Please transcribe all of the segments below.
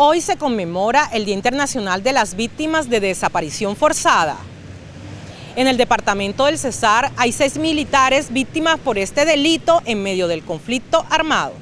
Hoy se conmemora el Día Internacional de las Víctimas de Desaparición Forzada. En el departamento del Cesar hay seis militares víctimas por este delito en medio del conflicto armado.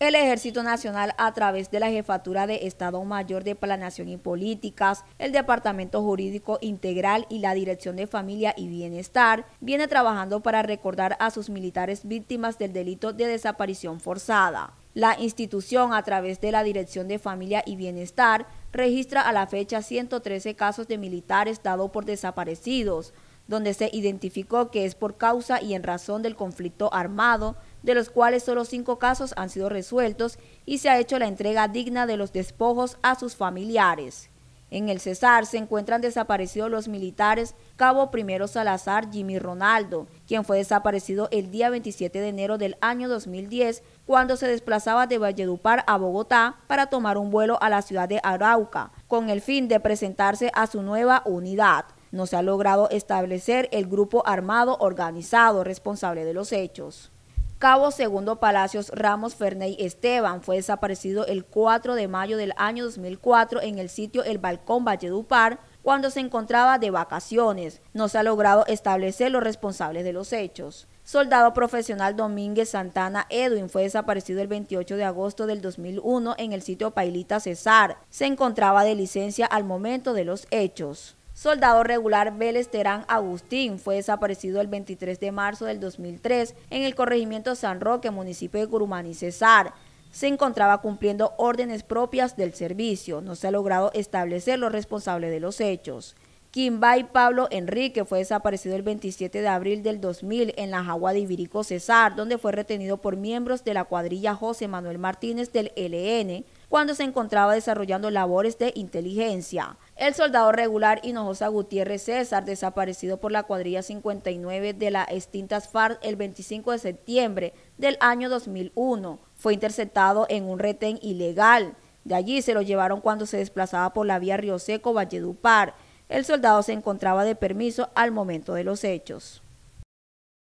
El Ejército Nacional, a través de la Jefatura de Estado Mayor de Planación y Políticas, el Departamento Jurídico Integral y la Dirección de Familia y Bienestar, viene trabajando para recordar a sus militares víctimas del delito de desaparición forzada. La institución, a través de la Dirección de Familia y Bienestar, registra a la fecha 113 casos de militares dados por desaparecidos, donde se identificó que es por causa y en razón del conflicto armado, de los cuales solo cinco casos han sido resueltos y se ha hecho la entrega digna de los despojos a sus familiares. En el Cesar se encuentran desaparecidos los militares Cabo Primero Salazar Jimmy Ronaldo, quien fue desaparecido el día 27 de enero del año 2010 cuando se desplazaba de Valledupar a Bogotá para tomar un vuelo a la ciudad de Arauca, con el fin de presentarse a su nueva unidad. No se ha logrado establecer el grupo armado organizado responsable de los hechos. Cabo Segundo Palacios Ramos Ferney Esteban fue desaparecido el 4 de mayo del año 2004 en el sitio El Balcón Valledupar cuando se encontraba de vacaciones. No se ha logrado establecer los responsables de los hechos. Soldado profesional Domínguez Santana Edwin fue desaparecido el 28 de agosto del 2001 en el sitio Pailita Cesar. Se encontraba de licencia al momento de los hechos. Soldado regular Vélez Agustín fue desaparecido el 23 de marzo del 2003 en el corregimiento San Roque, municipio de Gurumani, Cesar. Se encontraba cumpliendo órdenes propias del servicio. No se ha logrado establecer lo responsable de los hechos. Kimbay Pablo Enrique fue desaparecido el 27 de abril del 2000 en la Jagua de Ibirico, Cesar, donde fue retenido por miembros de la cuadrilla José Manuel Martínez del e LN cuando se encontraba desarrollando labores de inteligencia. El soldado regular Hinojosa Gutiérrez César, desaparecido por la cuadrilla 59 de la extintas FARC el 25 de septiembre del año 2001, fue interceptado en un retén ilegal. De allí se lo llevaron cuando se desplazaba por la vía Río Seco Valledupar. El soldado se encontraba de permiso al momento de los hechos.